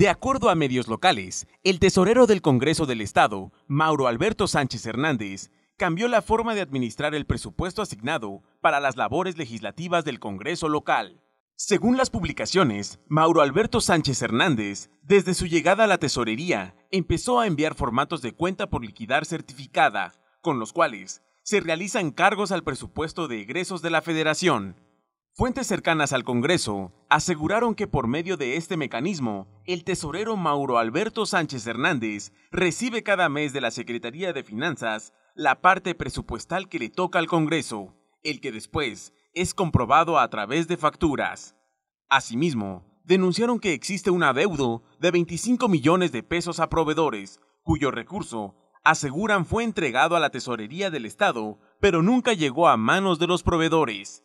De acuerdo a medios locales, el tesorero del Congreso del Estado, Mauro Alberto Sánchez Hernández, cambió la forma de administrar el presupuesto asignado para las labores legislativas del Congreso local. Según las publicaciones, Mauro Alberto Sánchez Hernández, desde su llegada a la tesorería, empezó a enviar formatos de cuenta por liquidar certificada, con los cuales se realizan cargos al presupuesto de egresos de la Federación. Fuentes cercanas al Congreso aseguraron que por medio de este mecanismo, el tesorero Mauro Alberto Sánchez Hernández recibe cada mes de la Secretaría de Finanzas la parte presupuestal que le toca al Congreso, el que después es comprobado a través de facturas. Asimismo, denunciaron que existe un adeudo de 25 millones de pesos a proveedores, cuyo recurso, aseguran, fue entregado a la Tesorería del Estado, pero nunca llegó a manos de los proveedores.